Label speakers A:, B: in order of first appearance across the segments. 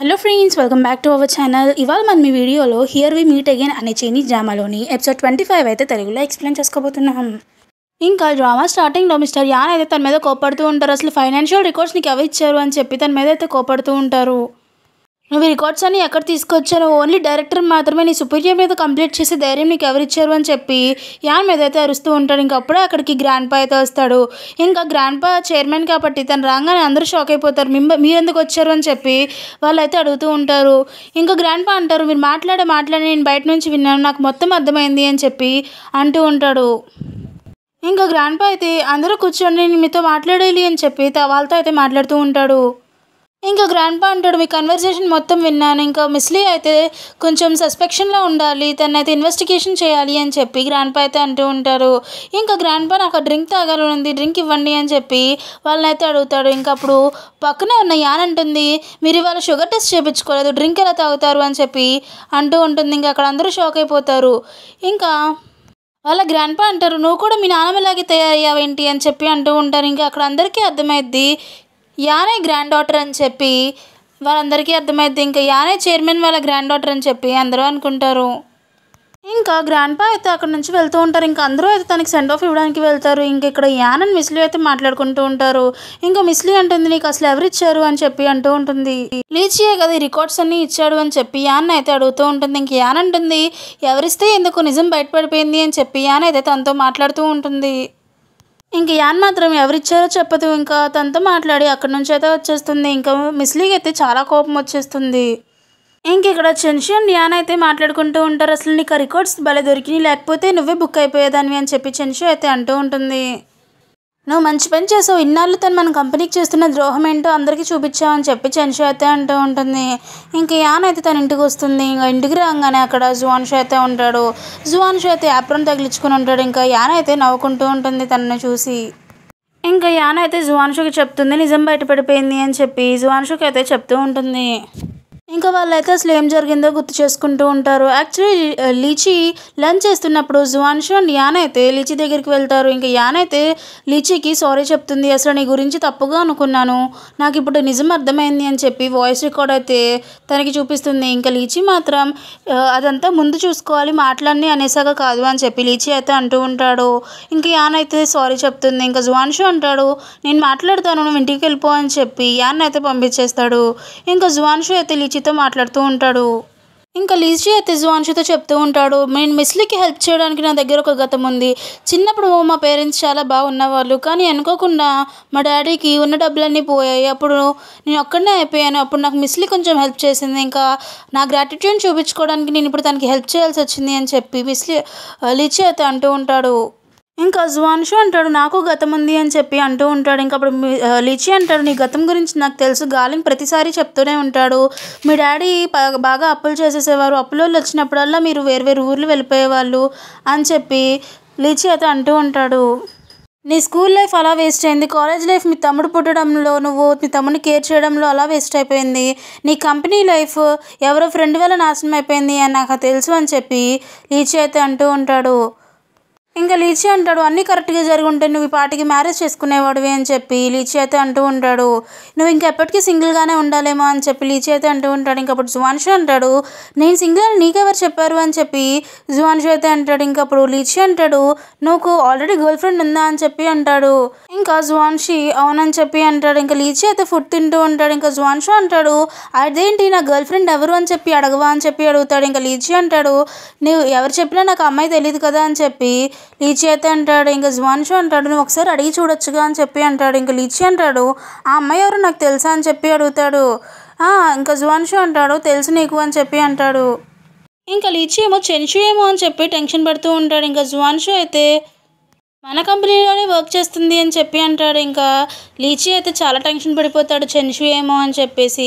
A: hello friends welcome back to our channel ఇవాళ మనం మీ వీడియోలో హియర్ వి మీట్ అగైన్ అనే చైనీస్ డ్రామాలోని ఎపిసోడ్ ట్వంటీ ఫైవ్ అయితే తెలుగులో ఎక్స్ప్లెయిన్ చేసుకోబోతున్నాం ఇంకా డ్రామా స్టార్టింగ్లో మిస్టర్ యాన్ అయితే తన మీద కోపడుతూ ఉంటారు అసలు ఫైనాన్షియల్ రికార్డ్స్ నీకు ఎవరు ఇచ్చారు అని చెప్పి తన మీద అయితే కోపడుతూ ఉంటారు నువ్వు రికార్డ్స్ అన్నీ ఎక్కడ తీసుకొచ్చాను ఓన్లీ డైరెక్టర్ మాత్రమే నీ సుపీరియర్ మీద కంప్లీట్ చేసే ధైర్యం నీకు ఇచ్చారు అని చెప్పి యాన్ మీద అయితే అరుస్తూ ఉంటాడు ఇంకప్పుడే అక్కడికి గ్రాండ్ పా అయితే వస్తాడు ఇంకా గ్రాండ్ పా చైర్మన్ కాబట్టి తను రాగానే అందరూ షాక్ అయిపోతారు మిమ్మ మీరు ఎందుకు వచ్చారు అని చెప్పి వాళ్ళు అయితే అడుగుతూ ఉంటారు ఇంకా గ్రాండ్ పా అంటారు మీరు మాట్లాడే మాట్లాడే నేను బయట నుంచి విన్నాను నాకు మొత్తం అర్థమైంది అని చెప్పి అంటూ ఉంటాడు ఇంకా గ్రాండ్ పా అయితే అందరూ కూర్చొని నేను మీతో మాట్లాడాలి అని చెప్పి వాళ్ళతో అయితే మాట్లాడుతూ ఉంటాడు ఇంకా గ్రాండ్ పా అంటాడు మీ కన్వర్జేషన్ మొత్తం విన్నాను ఇంకా మిస్లీ అయితే కొంచెం సస్పెక్షన్లో ఉండాలి తనైతే ఇన్వెస్టిగేషన్ చేయాలి అని చెప్పి గ్రాండ్ పా అయితే అంటూ ఉంటారు ఇంకా గ్రాండ్ పా నాకు డ్రింక్ తాగాలనుంది డ్రింక్ ఇవ్వండి అని చెప్పి వాళ్ళని అయితే అడుగుతాడు ఇంకా అప్పుడు పక్కనే ఉన్న యాన్ అంటుంది మీరు ఇవాళ షుగర్ టెస్ట్ చేయించుకోలేదు డ్రింక్ ఎలా తాగుతారు అని చెప్పి అంటూ ఉంటుంది ఇంకా అక్కడ అందరూ షాక్ అయిపోతారు ఇంకా వాళ్ళ గ్రాండ్ పా అంటారు నువ్వు కూడా మీ నాన్నమ్మలాగే తయారయ్యావేంటి అని చెప్పి అంటూ ఉంటారు ఇంకా అక్కడ అందరికీ అర్థమైద్ది యానే గ్రాండ్ డాటర్ అని చెప్పి వాళ్ళందరికీ అర్థమైద్ది ఇంకా యానే చైర్మన్ వాళ్ళ గ్రాండ్ డాటర్ అని చెప్పి అందరూ అనుకుంటారు ఇంకా గ్రాండ్ పా అయితే అక్కడ నుంచి వెళ్తూ ఉంటారు ఇంకా అందరూ అయితే తనకి సెండ్ ఆఫ్ ఇవ్వడానికి వెళ్తారు ఇంకా ఇక్కడ యాన్ అండ్ మిస్లీ అయితే మాట్లాడుకుంటూ ఉంటారు ఇంకా మిస్లీ అంటుంది నీకు అసలు ఎవరు ఇచ్చారు అని చెప్పి అంటూ ఉంటుంది లీచియే కదా ఈ రికార్డ్స్ అన్నీ ఇచ్చాడు అని చెప్పి యాన్ అయితే అడుగుతూ ఉంటుంది ఇంక యాన్ అంటుంది ఎవరిస్తే ఎందుకు నిజం బయటపడిపోయింది అని చెప్పి యాన్ అయితే తనతో మాట్లాడుతూ ఉంటుంది ఇంక యాన్ మాత్రం ఎవరిచ్చారో చెప్పదు ఇంకా తనతో మాట్లాడి అక్కడి నుంచి అయితే వచ్చేస్తుంది ఇంకా మిస్లీగ్ అయితే చాలా కోపం వచ్చేస్తుంది ఇంక ఇక్కడ చెన్షి అండ్ యాన్ అయితే మాట్లాడుకుంటూ ఉంటారు అసలు నీకు రికార్డ్స్ భలే దొరికినాయి లేకపోతే నువ్వే బుక్ అయిపోయేదానివి అని చెప్పి చెన్షి అయితే అంటూ ఉంటుంది నువ్వు మంచి పని చేసావు ఇన్నాళ్ళు తను మన కంపెనీకి చేస్తున్న ద్రోహం ఏంటో అందరికీ చూపించావని చెప్పి చెన్షు అంటూ ఉంటుంది ఇంక యాన్ అయితే తన ఇంటికి వస్తుంది ఇంకా ఇంటికి రాగానే అక్కడ జువాన్ అయితే ఉంటాడు జువాన్ అయితే యాప్రన్ తగిలించుకుని ఉంటాడు ఇంకా యాన్ అయితే నవ్వుకుంటూ ఉంటుంది తనని చూసి ఇంకా యాన్ అయితే జువాన్షుకి చెప్తుంది నిజం బయటపడిపోయింది అని చెప్పి జువాన్షుకి అయితే చెప్తూ ఉంటుంది ఇంకా వాళ్ళైతే అసలు ఏం జరిగిందో గుర్తు చేసుకుంటూ ఉంటారు యాక్చువల్లీ లీచి లంచ్ చేస్తున్నప్పుడు జువాన్షు అండ్ యాన్ అయితే లీచి దగ్గరికి వెళ్తారు ఇంకా యాన్ అయితే లీచికి సారీ చెప్తుంది అసలు నీ గురించి తప్పుగా అనుకున్నాను నాకు ఇప్పుడు నిజం అర్థమైంది అని చెప్పి వాయిస్ రికార్డ్ అయితే తనకి చూపిస్తుంది ఇంకా లీచి మాత్రం అదంతా ముందు చూసుకోవాలి మాటలన్నీ అనేసాక కాదు అని చెప్పి లీచి అయితే అంటూ ఉంటాడు ఇంకా యాన్ అయితే సారీ చెప్తుంది ఇంకా జువాన్షు అంటాడు నేను మాట్లాడతాను నువ్వు ఇంటికి వెళ్ళిపో అని చెప్పి యాన్ అయితే పంపించేస్తాడు ఇంకా జువాన్షు అయితే లీచి లిజీతో మాట్లాడుతూ ఉంటాడు ఇంకా లీజీ అయితే జువాన్షితో చెప్తూ ఉంటాడు నేను మిస్లీకి హెల్ప్ చేయడానికి నా దగ్గర ఒక గతం ఉంది చిన్నప్పుడు మా పేరెంట్స్ చాలా బాగున్నవాళ్ళు కానీ అనుకోకుండా మా డాడీకి ఉన్న డబ్బులన్నీ పోయాయి అప్పుడు నేను ఒక్కడనే అయిపోయాను అప్పుడు నాకు మిస్లీ కొంచెం హెల్ప్ చేసింది ఇంకా నా గ్రాటిట్యూడ్ చూపించుకోవడానికి నేను ఇప్పుడు తనకి హెల్ప్ చేయాల్సి వచ్చింది అని చెప్పి మిస్లీ లీచీ అయితే అంటూ ఉంటాడు ఇంకా అజ్వాన్షు అంటాడు నాకు గతం ఉంది అని చెప్పి అంటూ ఉంటాడు ఇంకా అప్పుడు లిచి అంటాడు నీ గతం గురించి నాకు తెలుసు గాలింగ్ ప్రతిసారి చెప్తూనే ఉంటాడు మీ డాడీ బాగా అప్పులు చేసేసేవారు అప్పులోళ్ళు వచ్చినప్పుడల్లా మీరు వేరు ఊర్లు వెళ్ళిపోయేవాళ్ళు అని చెప్పి లిచి అయితే అంటూ ఉంటాడు నీ స్కూల్ లైఫ్ అలా వేస్ట్ అయింది కాలేజ్ లైఫ్ మీ తమ్ముడు పుట్టడంలో నువ్వు మీ తమ్ముడిని కేర్ చేయడంలో అలా వేస్ట్ అయిపోయింది నీ కంపెనీ లైఫ్ ఎవరో ఫ్రెండ్ వల్ల నాశనం అయిపోయింది అని నాకు తెలుసు అని చెప్పి లీచి అయితే అంటూ ఉంటాడు ఇంకా లీచి అంటాడు అన్నీ కరెక్ట్గా జరుగుంటే నువ్వు ఈ పాటికి మ్యారేజ్ చేసుకునేవాడువి అని చెప్పి లీచి అయితే అంటూ ఉంటాడు నువ్వు ఇంకా ఎప్పటికీ సింగిల్గానే ఉండాలేమో అని చెప్పి లీచి అయితే అంటూ ఉంటాడు ఇంకప్పుడు జువాన్షు అంటాడు నేను సింగిల్ అని నీకెవరు చెప్పారు అని చెప్పి జువాన్షు అయితే అంటాడు ఇంకప్పుడు లీచి అంటాడు నువ్వు ఆల్రెడీ గర్ల్ ఫ్రెండ్ ఉందా అని చెప్పి అంటాడు ఇంకా జువాన్షి అవునని చెప్పి అంటాడు ఇంకా లీచి అయితే ఫుడ్ తింటూ ఉంటాడు ఇంకా జువాన్షు అంటాడు అదేంటి నా గర్ల్ ఫ్రెండ్ ఎవరు అని చెప్పి అడగవా అని చెప్పి అడుగుతాడు ఇంకా లీచి అంటాడు నువ్వు ఎవరు చెప్పినా నాకు అమ్మాయి తెలియదు కదా అని చెప్పి లీచి అయితే అంటాడు ఇంకా జ్వాన్షు అంటాడు నువ్వు ఒకసారి అడిగి చూడొచ్చుగా అని చెప్పి అంటాడు ఇంకా లీచి అంటాడు ఆ అమ్మాయి ఎవరు నాకు తెలుసా అని చెప్పి అడుగుతాడు ఇంకా జ్వాన్షు అంటాడు తెలుసు నీకు అని చెప్పి అంటాడు ఇంకా లీచి ఏమో చెన్షు ఏమో అని చెప్పి టెన్షన్ పడుతూ ఉంటాడు ఇంకా జ్వాన్షు అయితే మన కంపెనీలోనే వర్క్ చేస్తుంది అని చెప్పి అంటాడు ఇంకా లీచీ అయితే చాలా టెన్షన్ పడిపోతాడు చెన్షు ఏమో అని చెప్పేసి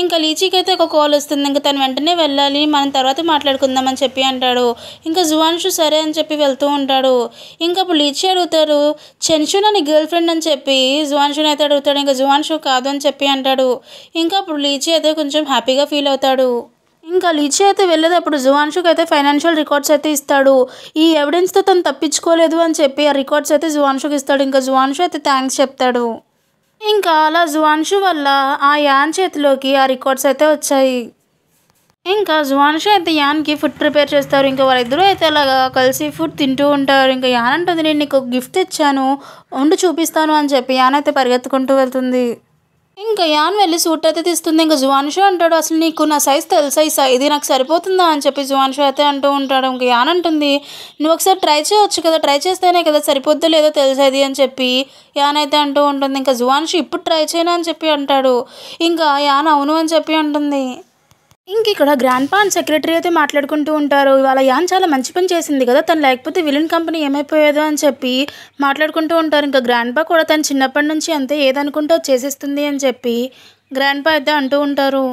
A: ఇంకా లీచీకి అయితే ఒక కాల్ వస్తుంది ఇంకా తను వెంటనే వెళ్ళాలి మనం తర్వాత మాట్లాడుకుందాం అని చెప్పి అంటాడు ఇంకా జువాన్షు సరే అని చెప్పి వెళ్తూ ఉంటాడు ఇంకా అప్పుడు లీచీ అడుగుతారు చెన్షు నాని గర్ల్ ఫ్రెండ్ అని చెప్పి జువాన్షుని అయితే అడుగుతాడు ఇంకా జువాన్షు కాదు అని చెప్పి అంటాడు ఇంకా అప్పుడు లీచీ అయితే కొంచెం హ్యాపీగా ఫీల్ అవుతాడు ఇంకా లిచి అయితే వెళ్ళేటప్పుడు జువాన్షుకి అయితే ఫైనాన్షియల్ రికార్డ్స్ అయితే ఇస్తాడు ఈ ఎవిడెన్స్తో తను తప్పించుకోలేదు అని చెప్పి ఆ రికార్డ్స్ అయితే జువాన్షుకి ఇస్తాడు ఇంకా జువాన్షు అయితే థ్యాంక్స్ చెప్తాడు ఇంకా అలా జువాన్షు వల్ల ఆ యాన్ చేతిలోకి ఆ రికార్డ్స్ అయితే వచ్చాయి ఇంకా జువాన్షు అయితే యాన్కి ఫుడ్ ప్రిపేర్ చేస్తారు ఇంకా వాళ్ళిద్దరూ అయితే అలాగా కలిసి ఫుడ్ తింటూ ఉంటారు ఇంకా యాన్ అంటుంది నేను నీకు గిఫ్ట్ ఇచ్చాను ఉండి చూపిస్తాను అని చెప్పి యాన్ అయితే పరిగెత్తుకుంటూ వెళ్తుంది ఇంకా యాన్ వెళ్ళి సూట్ అయితే తీస్తుంది ఇంకా జువాన్షో అంటాడు అసలు నీకు నా సైజ్ తెలుసా ఈ ఇది నాకు సరిపోతుందా అని చెప్పి జువాన్షో అయితే అంటూ ఉంటాడు ఇంకా యాన్ అంటుంది నువ్వు ఒకసారి ట్రై చేయవచ్చు కదా ట్రై చేస్తేనే కదా సరిపోద్దో లేదో తెలిసేది అని చెప్పి యాన్ అయితే అంటూ ఉంటుంది ఇంకా జువాన్షో ఇప్పుడు ట్రై చేయను అని చెప్పి అంటాడు ఇంకా యాన్ అవును అని చెప్పి అంటుంది ఇంక ఇక్కడ గ్రాండ్ పా అండ్ సెక్రటరీ అయితే మాట్లాడుకుంటూ ఉంటారు ఇవాళ యాన్ చాలా మంచి పని చేసింది కదా తను లేకపోతే విలన్ కంపెనీ ఏమైపోయేదో అని చెప్పి మాట్లాడుకుంటూ ఉంటారు ఇంకా గ్రాండ్ పా కూడా తను చిన్నప్పటి నుంచి అంతే ఏదనుకుంటో చేసేస్తుంది అని చెప్పి గ్రాండ్ పా అయితే అంటూ ఉంటారు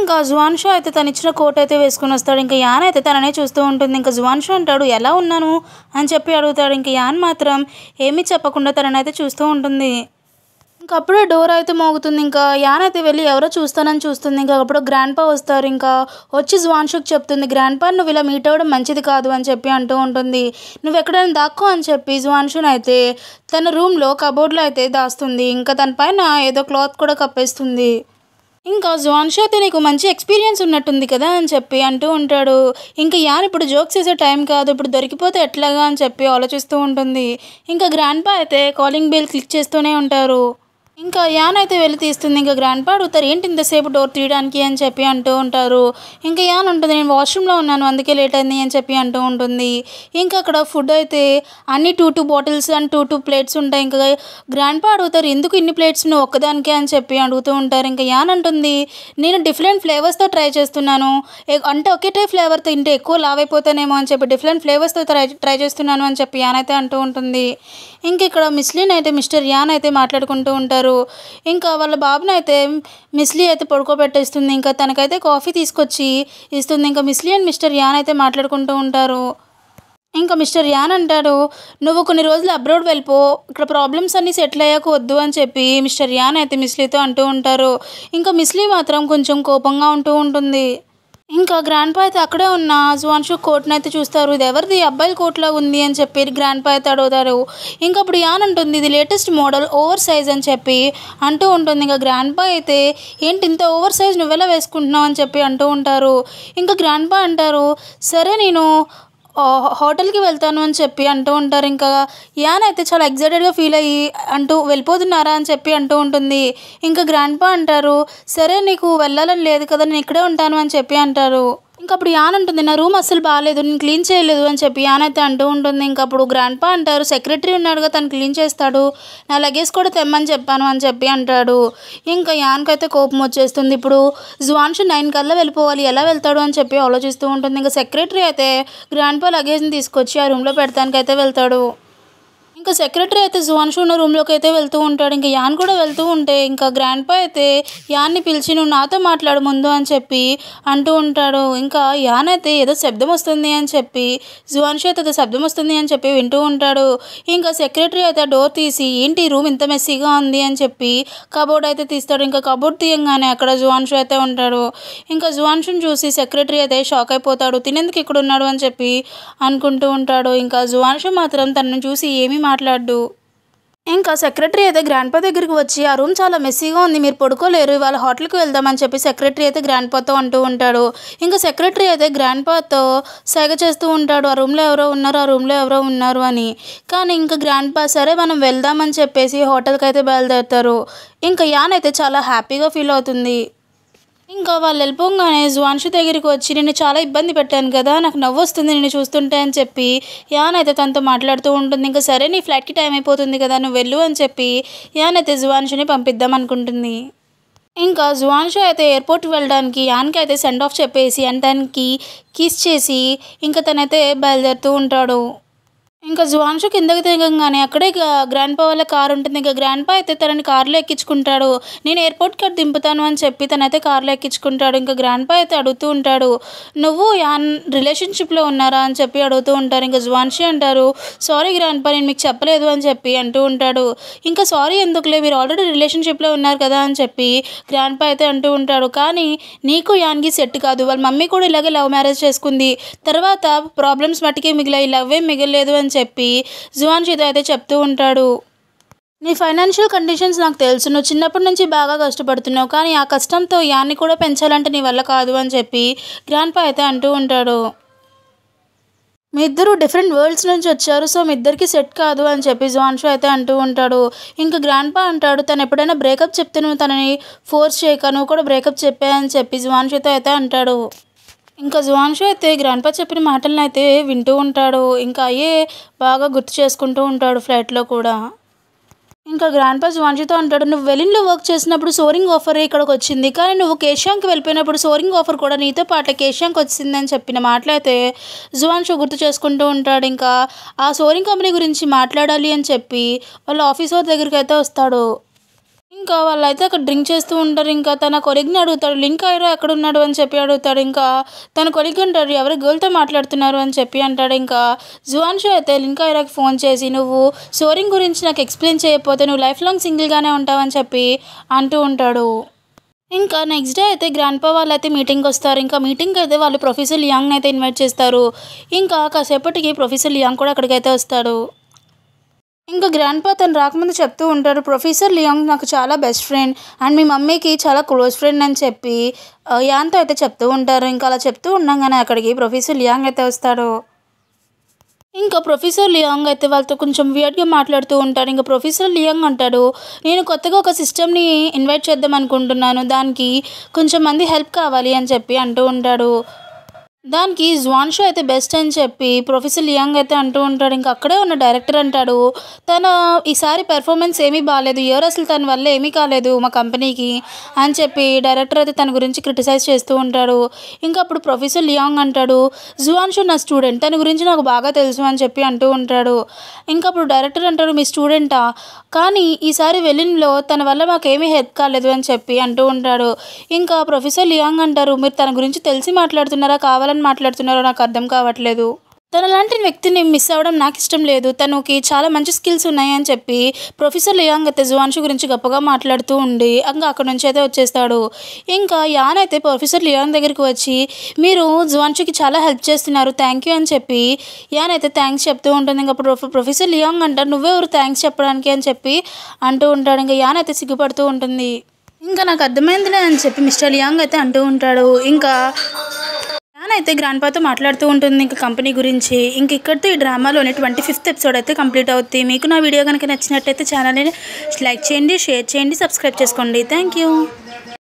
A: ఇంకా జువాన్ షో అయితే తను ఇచ్చిన కోట్ అయితే వేసుకుని వస్తాడు ఇంకా యాన్ అయితే తననే చూస్తూ ఉంటుంది ఇంకా జువాన్ షో అంటాడు ఎలా ఉన్నాను అని చెప్పి అడుగుతాడు ఇంకా యాన్ మాత్రం ఏమీ చెప్పకుండా తననైతే చూస్తూ ఉంటుంది ఇంకప్పుడే డోర్ అయితే మోగుతుంది ఇంకా యాన్ అయితే వెళ్ళి ఎవరో చూస్తానని చూస్తుంది ఇంకా అప్పుడు గ్రాండ్ పా వస్తారు ఇంకా వచ్చి జ్వాన్షుక్ చెప్తుంది గ్రాండ్ పా నువ్వు ఇలా మీట్ అవ్వడం మంచిది కాదు అని చెప్పి అంటూ ఉంటుంది నువ్వు ఎక్కడైనా దాక్కు అని చెప్పి జ్వాన్షున్ అయితే తన రూమ్లో కబోర్డ్లో అయితే దాస్తుంది ఇంకా తన పైన ఏదో క్లాత్ కూడా కప్పేస్తుంది ఇంకా జ్వాన్షు అయితే నీకు మంచి ఎక్స్పీరియన్స్ ఉన్నట్టుంది కదా అని చెప్పి అంటూ ఉంటాడు ఇంకా యాన్ ఇప్పుడు జోక్స్ చేసే టైం కాదు ఇప్పుడు దొరికిపోతే ఎట్లాగా అని చెప్పి ఆలోచిస్తూ ఉంటుంది ఇంకా గ్రాండ్ పా అయితే కాలింగ్ బిల్ క్లిక్ చేస్తూనే ఉంటారు ఇంకా యాన్ అయితే వెళ్ళి తీస్తుంది ఇంకా గ్రాండ్ పా అడుగుతారు ఏంటి ఇంతసేపు డోర్ తీయడానికి అని చెప్పి అంటూ ఉంటారు ఇంకా యాన్ ఉంటుంది నేను వాష్రూమ్లో ఉన్నాను అందుకే లేట్ అయింది అని చెప్పి అంటూ ఉంటుంది ఇంకా అక్కడ ఫుడ్ అయితే అన్ని two two bottles and two two plates ఉంటాయి ఇంకా గ్రాండ్ పా అడుగుతారు ఎందుకు ఇన్ని ప్లేట్స్ నువ్వు ఒక్కదానికే అని చెప్పి అడుగుతూ ఉంటారు ఇంకా యాన్ అంటుంది నేను డిఫరెంట్ ఫ్లేవర్స్తో ట్రై చేస్తున్నాను అంటే ఒకటే ఫ్లేవర్ తింటే ఎక్కువ లావ్ అయిపోతానేమో అని చెప్పి డిఫరెంట్ ఫ్లేవర్స్తో ట్రై ట్రై చేస్తున్నాను అని చెప్పి యాన్ అయితే అంటూ ఉంటుంది ఇంక ఇక్కడ మిస్లిన్ అయితే మిస్టర్ యాన్ అయితే మాట్లాడుకుంటూ ఉంటారు ఉంటారు ఇంకా వాళ్ళ బాబుని అయితే మిస్లీ అయితే పడుకోబెట్టేస్తుంది ఇంకా తనకైతే కాఫీ తీసుకొచ్చి ఇస్తుంది ఇంకా మిస్లీ అండ్ మిస్టర్ యాన్ అయితే మాట్లాడుకుంటూ ఉంటారు ఇంకా మిస్టర్ యాన్ అంటాడు నువ్వు కొన్ని రోజులు అబ్రాడ్ వెళ్ళిపో ఇక్కడ ప్రాబ్లమ్స్ అన్నీ సెటిల్ అయ్యాక వద్దు అని చెప్పి మిస్టర్ యాన్ అయితే మిస్లీతో అంటూ ఉంటారు ఇంకా మిస్లీ మాత్రం కొంచెం కోపంగా ఉంటూ ఉంటుంది ఇంకా గ్రాండ్ పా అయితే అక్కడే ఉన్న జువాన్షు కోట్ని అయితే చూస్తారు ఇది ఎవరిది అబ్బాయిల కోట్లో ఉంది అని చెప్పి గ్రాండ్ పా అయితే అడుగుతారు ఇంకా ఇప్పుడు యాన్ అంటుంది ఇది లేటెస్ట్ మోడల్ ఓవర్ సైజ్ అని చెప్పి అంటూ ఉంటుంది ఇంకా గ్రాండ్ పా అయితే ఏంటి ఇంత ఓవర్ సైజ్ నువ్వెలా వేసుకుంటున్నావు అని చెప్పి అంటూ ఉంటారు ఇంకా గ్రాండ్ పా అంటారు సరే నేను హోటల్కి వెళ్తాను అని చెప్పి అంటూ ఉంటారు ఇంకా యాన్ అయితే చాలా ఎగ్జైటెడ్గా ఫీల్ అయ్యి అంటూ వెళ్ళిపోతున్నారా అని చెప్పి అంటూ ఉంటుంది ఇంకా గ్రాండ్పా అంటారు సరే నీకు వెళ్ళాలని లేదు కదా నేను ఇక్కడే ఉంటాను అని చెప్పి అంటారు ఇంకా అప్పుడు యాన్ ఉంటుంది నా రూమ్ అస్సలు బాగాలేదు నేను క్లీన్ చేయలేదు అని చెప్పి యాన్ అయితే అంటూ ఉంటుంది ఇంకా అప్పుడు గ్రాండ్ పా అంటారు సెక్రటరీ ఉన్నాడుగా తను క్లీన్ చేస్తాడు నా లగేజ్ కూడా తెమ్మని చెప్పాను అని చెప్పి అంటాడు ఇంకా యాన్కి అయితే కోపం వచ్చేస్తుంది ఇప్పుడు జ్వాన్షు నైన్ కల్లా వెళ్ళిపోవాలి ఎలా వెళ్తాడు అని చెప్పి ఆలోచిస్తూ ఉంటుంది ఇంకా సెక్రటరీ అయితే గ్రాండ్ పా లగేజ్ని తీసుకొచ్చి ఆ రూమ్లో పెడతానికైతే వెళ్తాడు ఇంకా సెక్రటరీ అయితే సువాన్షు ఉన్న రూమ్లోకి అయితే వెళ్తూ ఉంటాడు ఇంకా యాన్ కూడా వెళ్తూ ఉంటే ఇంకా గ్రాండ్ పా అయితే యాన్ని పిలిచి నువ్వు నాతో మాట్లాడు ముందు అని చెప్పి అంటూ ఉంటాడు ఇంకా యాన్ అయితే ఏదో శబ్దం వస్తుంది అని చెప్పి జువాన్షు అయితే ఏదో శబ్దం వస్తుంది అని చెప్పి వింటూ ఉంటాడు ఇంకా సెక్రటరీ అయితే డోర్ తీసి ఏంటి రూమ్ ఇంత మెస్సీగా ఉంది అని చెప్పి కబోర్డ్ అయితే తీస్తాడు ఇంకా కబోర్డ్ తీయంగానే అక్కడ జువాన్షు అయితే ఉంటాడు ఇంకా జువాన్షుని చూసి సెక్రటరీ అయితే షాక్ అయిపోతాడు తినేందుకు ఇక్కడ ఉన్నాడు అని చెప్పి అనుకుంటూ ఉంటాడు ఇంకా జువాన్షు మాత్రం తనను చూసి ఏమీ మాట్లాడు ఇంకా సెక్రటరీ అయితే గ్రాండ్పా దగ్గరికి వచ్చి ఆ రూమ్ చాలా మెస్సీగా ఉంది మీరు పడుకోలేరు ఇవాళ హోటల్కి వెళ్దామని చెప్పి సెక్రటరీ అయితే గ్రాండ్పాతో అంటూ ఉంటాడు ఇంకా సెక్రటరీ అయితే గ్రాండ్పాతో సెగ చేస్తూ ఉంటాడు ఆ రూమ్లో ఎవరో ఉన్నారు ఆ రూమ్లో ఎవరో ఉన్నారు అని కానీ ఇంకా గ్రాండ్పా సరే మనం వెళ్దామని చెప్పేసి హోటల్కి అయితే బయలుదేరుతారు ఇంకా యాన్ అయితే చాలా హ్యాపీగా ఫీల్ అవుతుంది ఇంకా వాళ్ళు వెళ్ళిపోగానే జ్వాన్షు దగ్గరికి వచ్చి నేను చాలా ఇబ్బంది పెట్టాను కదా నాకు నవ్వు వస్తుంది నేను చూస్తుంటే అని చెప్పి యాన్ అయితే తనతో మాట్లాడుతూ ఉంటుంది ఇంకా సరే నీ ఫ్లాట్కి టైం అయిపోతుంది కదా నువ్వు వెళ్ళు అని చెప్పి యాన్ అయితే జువాన్షుని పంపిద్దాం అనుకుంటుంది ఇంకా జువాన్షు అయితే ఎయిర్పోర్ట్ వెళ్ళడానికి యాన్కి అయితే సెండ్ ఆఫ్ చెప్పేసి అండ్ తనకి కిస్ చేసి ఇంకా తనైతే బయలుదేరుతూ ఉంటాడు ఇంకా జువాన్షు కిందకి తిరగంగానే అక్కడే గ్రాండ్ పా వాళ్ళ కారు ఉంటుంది ఇంకా గ్రాండ్ పా అయితే తనని కారులో ఎక్కించుకుంటాడు నేను ఎయిర్పోర్ట్కి అటు దింపుతాను అని చెప్పి తనైతే కారులో ఎక్కించుకుంటాడు ఇంకా గ్రాండ్ పా అయితే అడుగుతూ ఉంటాడు నువ్వు యాన్ రిలేషన్షిప్లో ఉన్నారా అని చెప్పి అడుగుతూ ఉంటారు ఇంకా జువాన్షి అంటారు సారీ గ్రాండ్ పా నేను మీకు చెప్పలేదు అని చెప్పి అంటూ ఉంటాడు ఇంకా సారీ ఎందుకులే మీరు ఆల్రెడీ రిలేషన్షిప్లో ఉన్నారు కదా అని చెప్పి గ్రాండ్ పా అయితే అంటూ ఉంటాడు కానీ నీకు యాన్కి సెట్ కాదు వాళ్ళ మమ్మీ కూడా ఇలాగే లవ్ మ్యారేజ్ చేసుకుంది తర్వాత ప్రాబ్లమ్స్ మట్టుకే మిగిలాయి లవ్వే మిగలేదు అని అని చెప్పి జువాన్షితో అయితే చెప్తూ ఉంటాడు నీ ఫైనాన్షియల్ కండిషన్స్ నాకు తెలుసు నువ్వు చిన్నప్పటి నుంచి బాగా కష్టపడుతున్నావు కానీ ఆ కష్టంతో యాన్ని కూడా పెంచాలంటే నీ వల్ల కాదు అని చెప్పి గ్రాండ్పా అయితే అంటూ ఉంటాడు మీ ఇద్దరు డిఫరెంట్ వరల్డ్స్ నుంచి వచ్చారు సో మీ ఇద్దరికి సెట్ కాదు అని చెప్పి జాన్షు అయితే అంటూ ఉంటాడు ఇంకా గ్రాండ్పా అంటాడు తను ఎప్పుడైనా బ్రేకప్ చెప్తే నువ్వు తనని ఫోర్స్ చేయక నువ్వు కూడా బ్రేకప్ అని చెప్పి జాన్షుతో అయితే అంటాడు ఇంకా జువాన్షు అయితే గ్రాండ్పా చెప్పిన మాటలను అయితే వింటూ ఉంటాడు ఇంకా అయ్యే బాగా గుర్తు చేసుకుంటూ ఉంటాడు ఫ్లైట్లో కూడా ఇంకా గ్రాండ్ పా జువాన్షితో అంటాడు నువ్వు వెలిన్లో వర్క్ చేసినప్పుడు సోరింగ్ ఆఫర్ ఇక్కడికి వచ్చింది కానీ నువ్వు కేశాంకి వెళ్ళిపోయినప్పుడు సోరింగ్ ఆఫర్ కూడా నీతో పాటు కేశాంకి వచ్చిందని చెప్పిన మాటలైతే జువాన్షు గుర్తు చేసుకుంటూ ఉంటాడు ఇంకా ఆ సోరింగ్ కంపెనీ గురించి మాట్లాడాలి అని చెప్పి వాళ్ళ ఆఫీసర్ దగ్గరికి అయితే వస్తాడు ఇంకా వాళ్ళైతే అక్కడ డ్రింక్ చేస్తూ ఉంటారు ఇంకా తన కొలిగ్ని అడుగుతాడు లింక్ అయ్యారో ఎక్కడ ఉన్నాడు అని చెప్పి అడుగుతాడు ఇంకా తన కొలిగ్ అంటాడు ఎవరి గర్ల్తో మాట్లాడుతున్నారు అని చెప్పి అంటాడు ఇంకా జువాన్షో అయితే లింక్ అయ్యాకి ఫోన్ చేసి నువ్వు సోరింగ్ గురించి నాకు ఎక్స్ప్లెయిన్ చేయకపోతే నువ్వు లైఫ్ లాంగ్ సింగిల్గానే ఉంటావని చెప్పి అంటూ ఉంటాడు ఇంకా నెక్స్ట్ డే అయితే గ్రాండ్పా వాళ్ళు అయితే మీటింగ్ వస్తారు ఇంకా మీటింగ్ అయితే వాళ్ళు ప్రొఫెసర్ యాంగ్ అయితే ఇన్వైట్ చేస్తారు ఇంకా కాసేపటికి ప్రొఫెసర్ యాంగ్ కూడా అక్కడికైతే వస్తాడు ఇంకా గ్రాండ్ పా తను రాకముందు చెప్తూ ఉంటారు ప్రొఫెసర్ లియాంగ్ నాకు చాలా బెస్ట్ ఫ్రెండ్ అండ్ మీ మమ్మీకి చాలా క్లోజ్ ఫ్రెండ్ అని చెప్పి యాంతో అయితే చెప్తూ ఉంటారు ఇంకా అలా చెప్తూ ఉండగానే అక్కడికి ప్రొఫెసర్ లియాంగ్ అయితే వస్తాడు ఇంకా ప్రొఫెసర్ లియాంగ్ అయితే వాళ్ళతో కొంచెం వియర్డ్గా మాట్లాడుతూ ఉంటాడు ఇంకా ప్రొఫెసర్ లియాంగ్ అంటాడు నేను కొత్తగా ఒక సిస్టమ్ని ఇన్వైట్ చేద్దాం అనుకుంటున్నాను దానికి కొంచెం మంది హెల్ప్ కావాలి అని చెప్పి అంటూ ఉంటాడు దానికి జ్వాన్ షో అయితే బెస్ట్ అని చెప్పి ప్రొఫెసర్ లియాంగ్ అయితే అంటూ ఉంటాడు ఇంకా అక్కడే ఉన్న డైరెక్టర్ అంటాడు తన ఈసారి పెర్ఫార్మెన్స్ ఏమీ బాగాలేదు ఎవరు అసలు తన వల్ల ఏమీ కాలేదు మా కంపెనీకి అని చెప్పి డైరెక్టర్ అయితే తన గురించి క్రిటిసైజ్ చేస్తూ ఉంటాడు ఇంకా అప్పుడు ప్రొఫెసర్ లియాంగ్ అంటాడు జువాన్ షో నా స్టూడెంట్ తన గురించి నాకు బాగా తెలుసు అని చెప్పి అంటూ ఉంటాడు ఇంకా అప్పుడు డైరెక్టర్ అంటాడు మీ స్టూడెంటా కానీ ఈసారి వెళ్ళినలో తన వల్ల మాకేమీ హెల్ప్ కాలేదు అని చెప్పి అంటూ ఉంటాడు ఇంకా ప్రొఫెసర్ లియాంగ్ అంటారు మీరు తన గురించి తెలిసి మాట్లాడుతున్నారా కావాలని ఏమని మాట్లాడుతున్నారో నాకు అర్థం కావట్లేదు తన లాంటి వ్యక్తిని మిస్ అవ్వడం నాకు ఇష్టం లేదు తనకి చాలా మంచి స్కిల్స్ ఉన్నాయని చెప్పి ప్రొఫెసర్ లియాంగ్ అయితే జువాన్షి గురించి గొప్పగా మాట్లాడుతూ ఉండి ఇంకా అక్కడ నుంచి అయితే వచ్చేస్తాడు ఇంకా యాన్ అయితే ప్రొఫెసర్ లియాంగ్ దగ్గరికి వచ్చి మీరు జువాన్షుకి చాలా హెల్ప్ చేస్తున్నారు థ్యాంక్ యూ అని చెప్పి యాన్ అయితే థ్యాంక్స్ చెప్తూ ఉంటుంది ఇంకా ప్రొఫెసర్ లియాంగ్ అంటారు నువ్వెవరు థ్యాంక్స్ చెప్పడానికి అని చెప్పి అంటూ ఉంటాడు ఇంకా యాన్ అయితే సిగ్గుపడుతూ ఉంటుంది ఇంకా నాకు అర్థమైందిలే అని చెప్పి మిస్టర్ లియాంగ్ అయితే అంటూ ఉంటాడు ఇంకా అని అయితే గ్రాండ్ పాతో మాట్లాడుతూ ఉంటుంది ఇంకా కంపెనీ గురించి ఇంక ఇక్కడితో ఈ డ్రామాలోని ట్వంటీ ఫిఫ్త్ ఎపిసోడ్ అయితే కంప్లీట్ అవుతుంది మీకు నా వీడియో కనుక నచ్చినట్టయితే ఛానల్ని లైక్ చేయండి షేర్ చేయండి సబ్స్క్రైబ్ చేసుకోండి థ్యాంక్